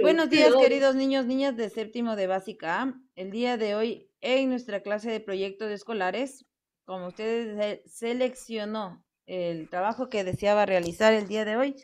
Buenos días, queridos niños, niñas de séptimo de básica El día de hoy, en nuestra clase de proyectos escolares, como ustedes seleccionó el trabajo que deseaba realizar el día de hoy,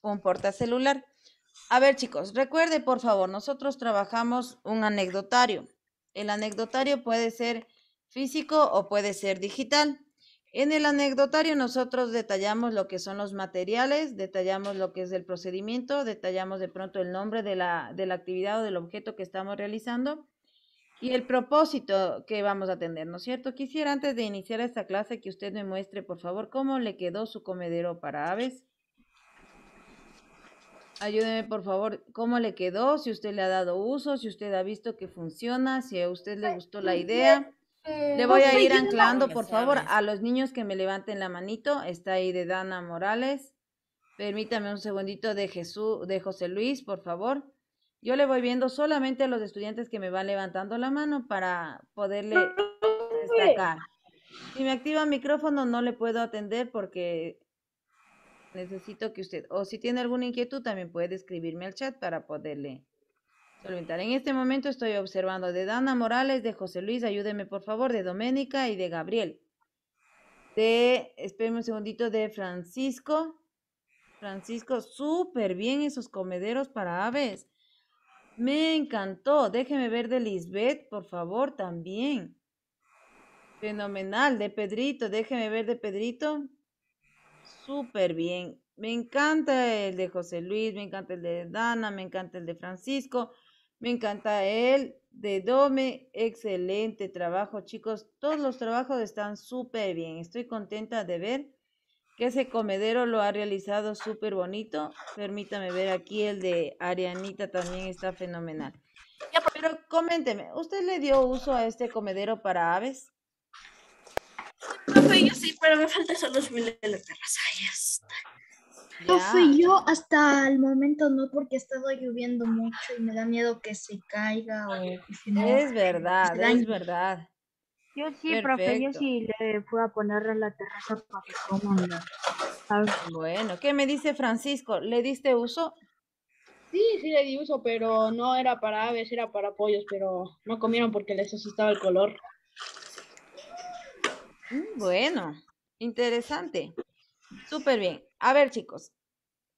un celular. A ver, chicos, recuerde, por favor, nosotros trabajamos un anecdotario. El anecdotario puede ser físico o puede ser digital. En el anecdotario nosotros detallamos lo que son los materiales, detallamos lo que es el procedimiento, detallamos de pronto el nombre de la, actividad o del objeto que estamos realizando y el propósito que vamos a atender, ¿no es cierto? Quisiera antes de iniciar esta clase que usted me muestre, por favor, cómo le quedó su comedero para aves. Ayúdeme, por favor, cómo le quedó, si usted le ha dado uso, si usted ha visto que funciona, si a usted le pues, gustó la pues, idea. Le voy a pues, ir anclando, por favor, a los niños que me levanten la manito. Está ahí de Dana Morales. Permítame un segundito de Jesús, de José Luis, por favor. Yo le voy viendo solamente a los estudiantes que me van levantando la mano para poderle destacar. Si me activa el micrófono no le puedo atender porque necesito que usted, o si tiene alguna inquietud también puede escribirme al chat para poderle en este momento estoy observando de Dana Morales, de José Luis, ayúdeme por favor, de Doménica y de Gabriel. De, espérenme un segundito, de Francisco. Francisco, súper bien esos comederos para aves. Me encantó. Déjeme ver de Lisbeth, por favor, también. Fenomenal, de Pedrito, déjeme ver de Pedrito. Súper bien. Me encanta el de José Luis, me encanta el de Dana, me encanta el de Francisco. Me encanta el de Dome. Excelente trabajo, chicos. Todos los trabajos están súper bien. Estoy contenta de ver que ese comedero lo ha realizado súper bonito. Permítame ver aquí el de Arianita también está fenomenal. Pues, pero coménteme, ¿usted le dio uso a este comedero para aves? Pues, yo sí, pero me faltan solo de las terrazas. No fui yo hasta el momento, no, porque ha estado lloviendo mucho y me da miedo que se caiga o Es verdad, es verdad. Yo sí, profe, yo sí le fui a poner en la terraza para que coman. Bueno, ¿qué me dice Francisco? ¿Le diste uso? Sí, sí le di uso, pero no era para aves, era para pollos, pero no comieron porque les asustaba el color. Mm, bueno, interesante. Súper bien. A ver, chicos,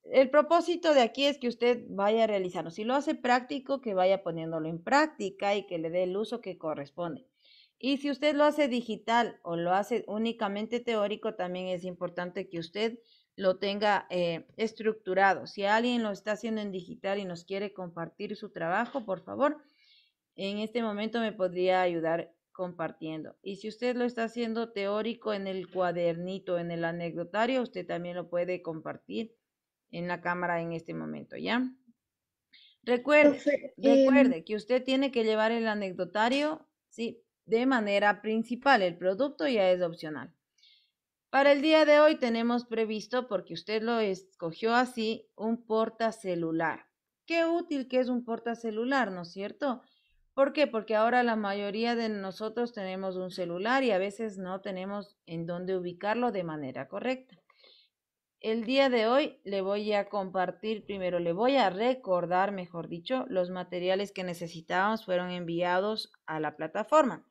el propósito de aquí es que usted vaya realizando. Si lo hace práctico, que vaya poniéndolo en práctica y que le dé el uso que corresponde. Y si usted lo hace digital o lo hace únicamente teórico, también es importante que usted lo tenga eh, estructurado. Si alguien lo está haciendo en digital y nos quiere compartir su trabajo, por favor, en este momento me podría ayudar compartiendo. Y si usted lo está haciendo teórico en el cuadernito, en el anecdotario, usted también lo puede compartir en la cámara en este momento, ¿ya? Recuerde, em recuerde que usted tiene que llevar el anecdotario, ¿sí? De manera principal, el producto ya es opcional. Para el día de hoy tenemos previsto, porque usted lo escogió así, un celular Qué útil que es un celular ¿no es cierto? ¿Por qué? Porque ahora la mayoría de nosotros tenemos un celular y a veces no tenemos en dónde ubicarlo de manera correcta. El día de hoy le voy a compartir, primero le voy a recordar, mejor dicho, los materiales que necesitábamos fueron enviados a la plataforma.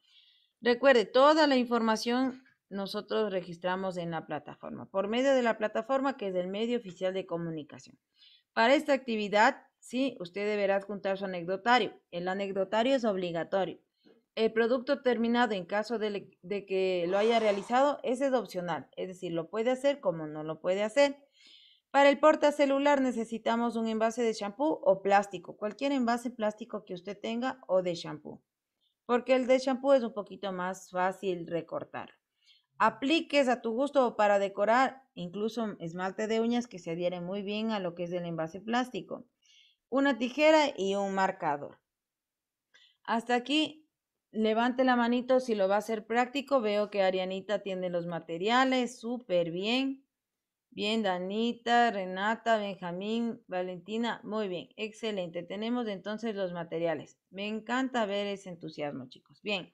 Recuerde, toda la información nosotros registramos en la plataforma, por medio de la plataforma que es el medio oficial de comunicación. Para esta actividad ¿sí? Usted deberá adjuntar su anecdotario. El anecdotario es obligatorio. El producto terminado, en caso de, que lo haya realizado, ese es opcional, es decir, lo puede hacer como no lo puede hacer. Para el porta celular necesitamos un envase de champú o plástico, cualquier envase plástico que usted tenga o de champú, porque el de champú es un poquito más fácil recortar. Apliques a tu gusto o para decorar, incluso esmalte de uñas que se adhiere muy bien a lo que es el envase plástico una tijera y un marcador. Hasta aquí, levante la manito si lo va a hacer práctico. Veo que Arianita tiene los materiales súper bien. Bien, Danita, Renata, Benjamín, Valentina, muy bien, excelente. Tenemos entonces los materiales. Me encanta ver ese entusiasmo, chicos. Bien,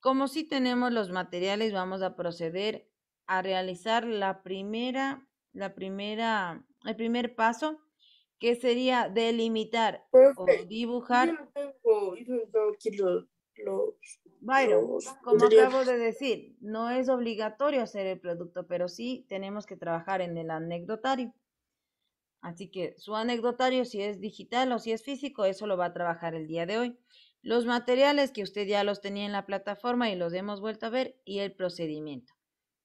como si tenemos los materiales, vamos a proceder a realizar la primera, la primera, el primer paso que sería delimitar pues o dibujar. como acabo de decir, no es obligatorio hacer el producto, pero sí tenemos que trabajar en el anecdotario. Así que su anecdotario, si es digital o si es físico, eso lo va a trabajar el día de hoy. Los materiales que usted ya los tenía en la plataforma y los hemos vuelto a ver y el procedimiento.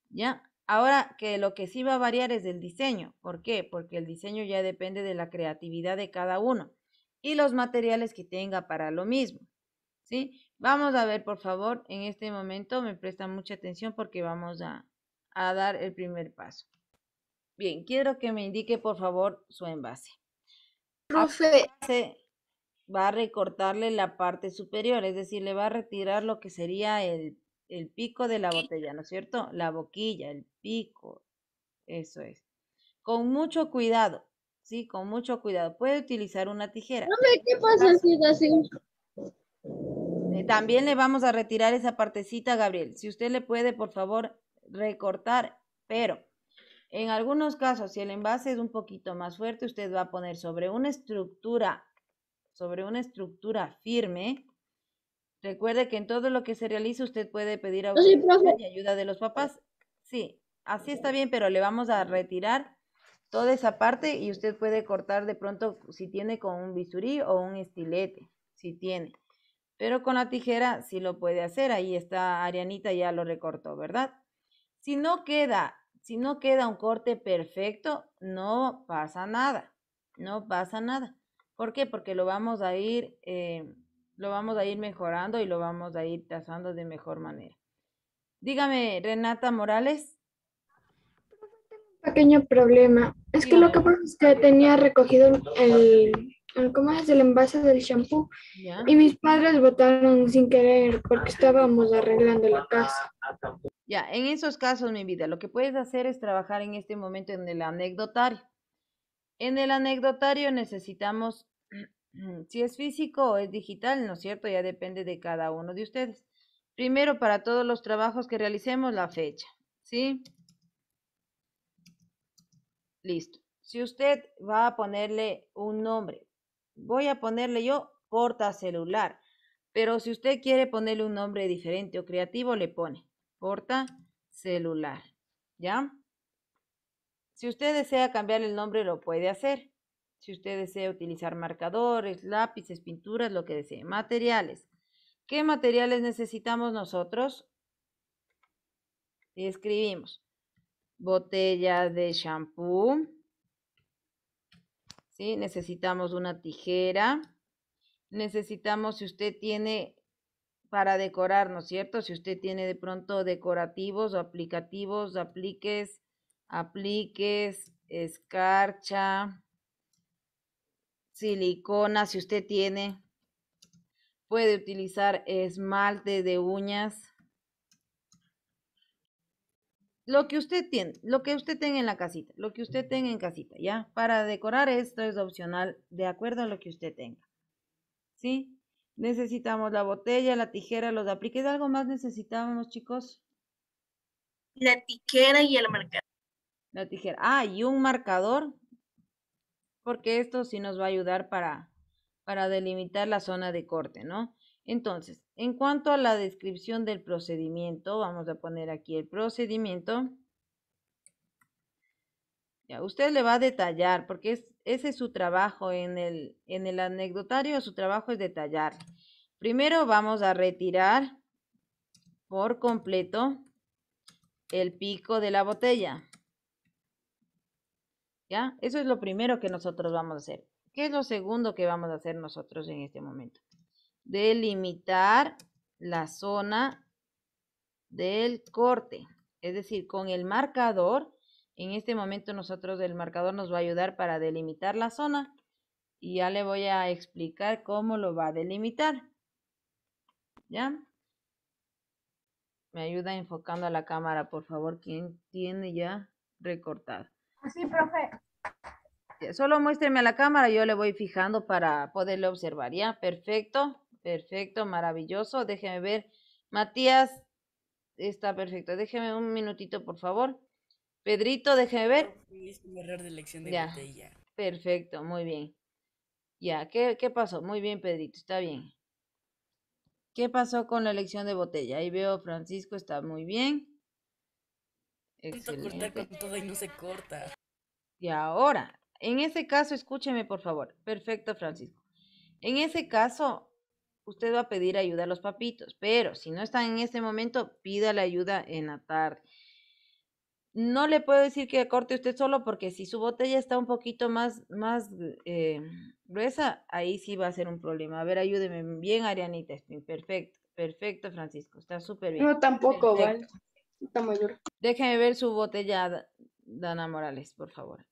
¿Ya? Ahora que lo que sí va a variar es el diseño. ¿Por qué? Porque el diseño ya depende de la creatividad de cada uno y los materiales que tenga para lo mismo. ¿Sí? Vamos a ver, por favor, en este momento me presta mucha atención porque vamos a, dar el primer paso. Bien, quiero que me indique, por favor, su envase. Profe. Va a recortarle la parte superior, es decir, le va a retirar lo que sería el el pico de la botella, ¿no es cierto? La boquilla, el pico, eso es. Con mucho cuidado, sí, con mucho cuidado. Puede utilizar una tijera. No ¿qué pasa si así? Eh, también le vamos a retirar esa partecita, Gabriel. Si usted le puede, por favor, recortar, pero en algunos casos, si el envase es un poquito más fuerte, usted va a poner sobre una estructura, sobre una estructura firme, Recuerde que en todo lo que se realice usted puede pedir a y ayuda de los papás. Sí, así está bien, pero le vamos a retirar toda esa parte y usted puede cortar de pronto si tiene con un bisturí o un estilete, si tiene. Pero con la tijera sí lo puede hacer, ahí está Arianita, ya lo recortó, ¿verdad? Si no queda, si no queda un corte perfecto, no pasa nada, no pasa nada. ¿Por qué? Porque lo vamos a ir... Eh, lo vamos a ir mejorando y lo vamos a ir trazando de mejor manera. Dígame, Renata Morales. Pequeño problema. Es que lo que pasa que tenía recogido el, el, ¿cómo es? el envase del shampoo y mis padres votaron sin querer porque estábamos arreglando la casa. Ya, en esos casos, mi vida, lo que puedes hacer es trabajar en este momento en el anecdotario. En el anecdotario necesitamos Mm, si es físico o es digital, ¿no es cierto? Ya depende de cada uno de ustedes. Primero, para todos los trabajos que realicemos, la fecha, ¿sí? Listo. Si usted va a ponerle un nombre, voy a ponerle yo porta celular, pero si usted quiere ponerle un nombre diferente o creativo, le pone porta celular, ¿ya? Si usted desea cambiar el nombre, lo puede hacer. Si usted desea utilizar marcadores, lápices, pinturas, lo que desee. Materiales. ¿Qué materiales necesitamos nosotros? Escribimos. Botella de shampoo. ¿Sí? Necesitamos una tijera. Necesitamos, si usted tiene para decorar, ¿no es cierto? Si usted tiene de pronto decorativos o aplicativos, apliques, apliques, escarcha, silicona, si usted tiene, puede utilizar esmalte de uñas. Lo que usted tiene, lo que usted tenga en la casita, lo que usted tenga en casita, ¿ya? Para decorar esto es opcional, de acuerdo a lo que usted tenga. ¿Sí? Necesitamos la botella, la tijera, los apliques. ¿Algo más necesitábamos, chicos? La tijera y el marcador. La tijera. Ah, y un marcador porque esto sí nos va a ayudar para, delimitar la zona de corte, ¿no? Entonces, en cuanto a la descripción del procedimiento, vamos a poner aquí el procedimiento. Ya, usted le va a detallar, porque ese es su trabajo en el, en el anecdotario, su trabajo es detallar. Primero vamos a retirar por completo el pico de la botella. Eso es lo primero que nosotros vamos a hacer. ¿Qué es lo segundo que vamos a hacer nosotros en este momento? Delimitar la zona del corte. Es decir, con el marcador, en este momento nosotros el marcador nos va a ayudar para delimitar la zona y ya le voy a explicar cómo lo va a delimitar. ¿Ya? Me ayuda enfocando a la cámara, por favor, quien tiene ya recortado. Pues sí, profe. Eh, solo muéstreme a la cámara, yo le voy fijando para poderle observar, ¿ya? Perfecto, perfecto, maravilloso. Déjeme ver. Matías, está perfecto. Déjeme un minutito, por favor. Pedrito, déjeme ver. de de Perfecto, muy bien. Ya, ¿qué, pasó? Muy bien, Pedrito, está bien. ¿Qué pasó con la elección de botella? Ahí veo Francisco, está muy bien. Excelente. todo y no se corta. Y ahora, en ese caso, escúcheme por favor. Perfecto, Francisco. En ese caso, usted va a pedir ayuda a los papitos, pero si no están en ese momento, pida la ayuda en la tarde. No le puedo decir que corte usted solo porque si su botella está un poquito más, más eh, gruesa, ahí sí va a ser un problema. A ver, ayúdeme bien, Arianita. Perfecto, perfecto, Francisco. Está súper bien. No, tampoco, Está Déjeme ver su botella, Dana Morales, por favor.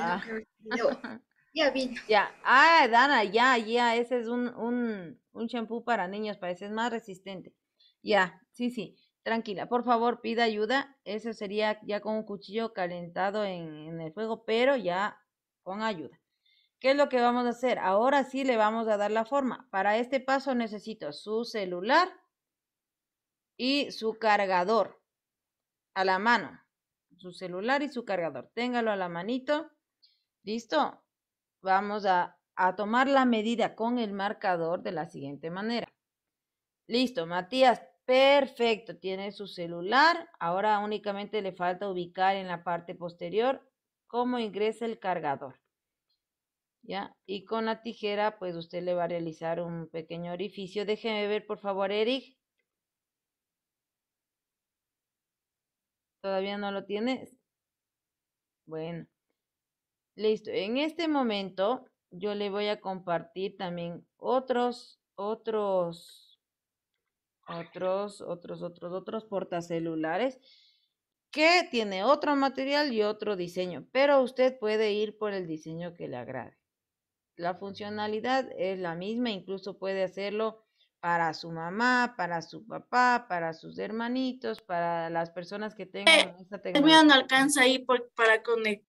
Ah. Ya vino. Ya, ah, Dana, ya, ya, ese es un, un, shampoo para niños, parece más resistente. Ya, sí, sí, tranquila, por favor, pida ayuda. Eso sería ya con un cuchillo calentado en, en el fuego, pero ya con ayuda. ¿Qué es lo que vamos a hacer? Ahora sí le vamos a dar la forma. Para este paso necesito su celular y su cargador a la mano su celular y su cargador. Téngalo a la manito. Listo. Vamos a, a tomar la medida con el marcador de la siguiente manera. Listo, Matías, perfecto, tiene su celular. Ahora únicamente le falta ubicar en la parte posterior cómo ingresa el cargador. ¿Ya? Y con la tijera, pues usted le va a realizar un pequeño orificio. Déjeme ver, por favor, Eric. ¿Todavía no lo tienes? Bueno, listo. En este momento yo le voy a compartir también otros, otros, otros, otros, otros, otros portacelulares que tiene otro material y otro diseño, pero usted puede ir por el diseño que le agrade. La funcionalidad es la misma, incluso puede hacerlo para su mamá, para su papá, para sus hermanitos, para las personas que tengan eh, esta tecnología. no alcanza ahí para conectar.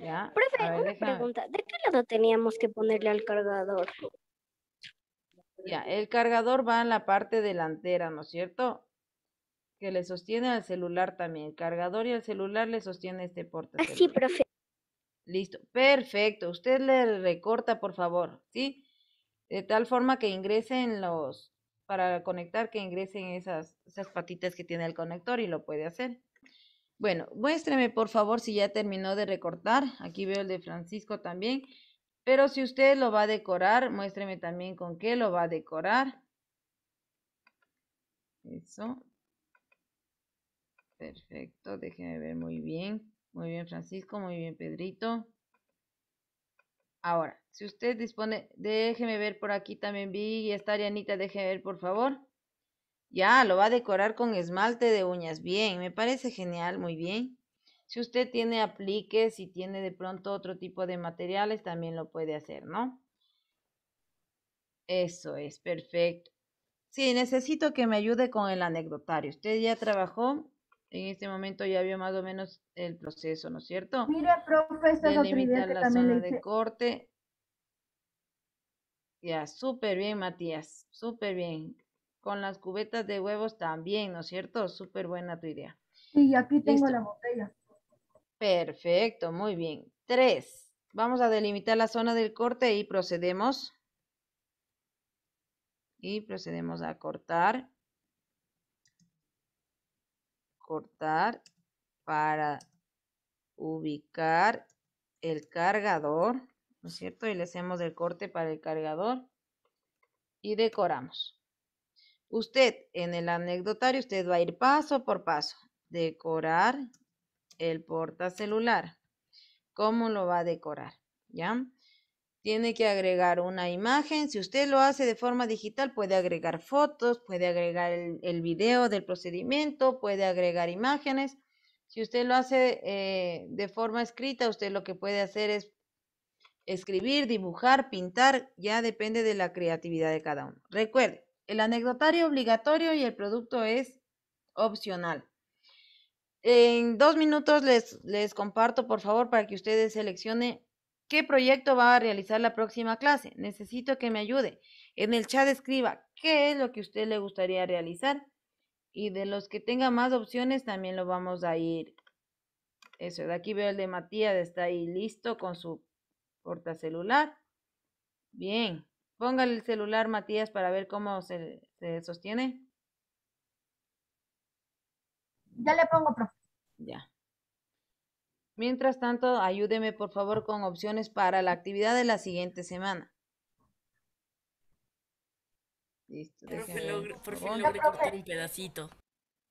¿Ya? Profe, una pregunta. ¿De qué lado teníamos que ponerle al cargador? Ya, el cargador va en la parte delantera, ¿no es cierto? Que le sostiene al celular también. El cargador y el celular le sostiene este portal. Así, ah, profe. Listo, perfecto. Usted le recorta, por favor, ¿sí? de tal forma que ingresen los, para conectar, que ingresen esas, patitas que tiene el conector y lo puede hacer. Bueno, muéstreme por favor si ya terminó de recortar. Aquí veo el de Francisco también. Pero si usted lo va a decorar, muéstreme también con qué lo va a decorar. Eso. Perfecto, déjeme ver muy bien. Muy bien, Francisco, muy bien, Pedrito. Ahora, si usted dispone, déjeme ver por aquí también vi y está Arianita, déjeme ver por favor. Ya, lo va a decorar con esmalte de uñas. Bien, me parece genial, muy bien. Si usted tiene apliques, y tiene de pronto otro tipo de materiales, también lo puede hacer, ¿no? Eso es, perfecto. Sí, necesito que me ayude con el anecdotario. Usted ya trabajó en este momento ya vio más o menos el proceso, ¿no es cierto? Mira, profesor, delimitar la zona de corte. Ya, súper bien, Matías, súper bien. Con las cubetas de huevos también, ¿no es cierto? Súper buena tu idea. Sí, aquí tengo la botella. Perfecto, muy bien. Tres, vamos a delimitar la zona del corte y procedemos. Y procedemos a cortar cortar para ubicar el cargador, ¿no es cierto? Y le hacemos el corte para el cargador y decoramos. Usted en el anecdotario, usted va a ir paso por paso. Decorar el celular. ¿Cómo lo va a decorar? ¿Ya? tiene que agregar una imagen. Si usted lo hace de forma digital, puede agregar fotos, puede agregar el, video del procedimiento, puede agregar imágenes. Si usted lo hace eh, de forma escrita, usted lo que puede hacer es escribir, dibujar, pintar, ya depende de la creatividad de cada uno. Recuerde, el anecdotario obligatorio y el producto es opcional. En dos minutos les, les comparto, por favor, para que ustedes seleccione ¿Qué proyecto va a realizar la próxima clase? Necesito que me ayude. En el chat escriba qué es lo que a usted le gustaría realizar. Y de los que tenga más opciones también lo vamos a ir. Eso, de aquí veo el de Matías, está ahí listo con su portacelular. Bien, póngale el celular Matías para ver cómo se, sostiene. Ya le pongo, profe. Ya. Mientras tanto, ayúdeme por favor con opciones para la actividad de la siguiente semana. Listo. por fin logré cortar un pedacito.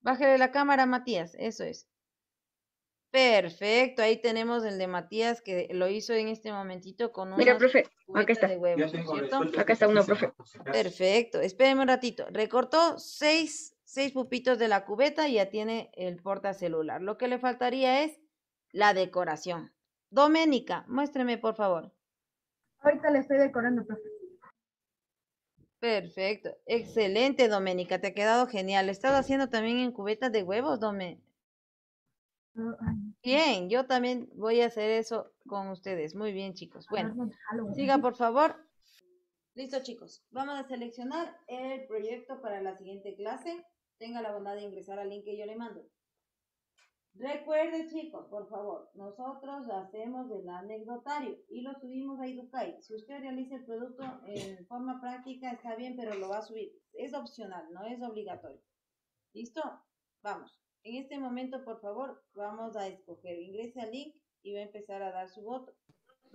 Bájale la cámara, Matías. Eso es. Perfecto, ahí tenemos el de Matías que lo hizo en este momentito con un. Mira, profe, acá está. Acá está este uno, profe. Perfecto, espérenme un ratito. Recortó seis, pupitos de la cubeta y ya tiene el porta celular. Lo que le faltaría es la decoración. Doménica, muéstreme por favor. Ahorita le estoy decorando, profe. Perfecto, excelente, Doménica, te ha quedado genial. Lo estás haciendo también en cubetas de huevos, Doménica. Oh, bien, yo también voy a hacer eso con ustedes. Muy bien, chicos. Bueno, siga por favor. Listo, chicos. Vamos a seleccionar el proyecto para la siguiente clase. Tenga la bondad de ingresar al link que yo le mando. Recuerde chicos, por favor, nosotros hacemos el anecdotario y lo subimos a educa Si usted realiza el producto en forma práctica, está bien, pero lo va a subir. Es opcional, no es obligatorio. ¿Listo? Vamos. En este momento, por favor, vamos a escoger. Ingrese al link y va a empezar a dar su voto.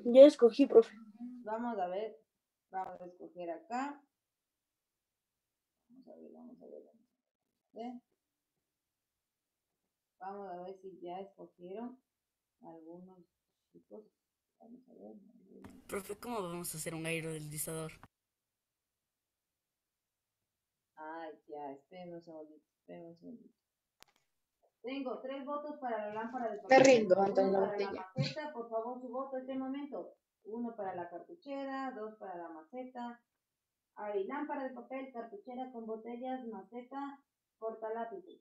Ya escogí, profe. Vamos a ver. Vamos a escoger acá. Vamos a ver, vamos a ver. Vamos Vamos a ver si ya escogieron algunos chicos. Vamos a ver. Profe, pues, ¿cómo vamos a hacer un aerodeslizador? Ay, ya, esperemos un segundito, un momento. Tengo tres votos para la lámpara de papel. rindo, por favor, su voto este momento. Uno para la cartuchera, dos para la maceta. Ari, lámpara de papel, cartuchera con botellas, maceta, porta lápices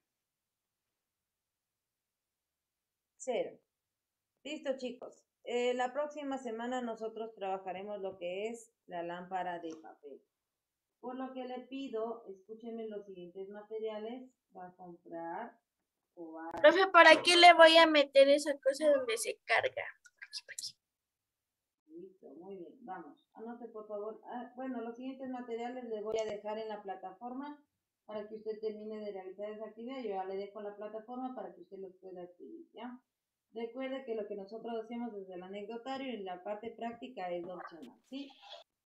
cero. Listo, chicos. Eh, la próxima semana nosotros trabajaremos lo que es la lámpara de papel. Por lo que le pido, escúchenme los siguientes materiales. Va a comprar Profe, ¿para qué le voy a meter esa cosa donde se carga? Listo, muy bien, vamos. Anote por favor. Ah, bueno, los siguientes materiales les voy a dejar en la plataforma para que usted termine de realizar esa actividad. Yo ya le dejo la plataforma para que usted lo pueda activar. ¿ya? Recuerda que lo que nosotros hacemos desde el anecdotario en la parte práctica es opcional, ¿sí?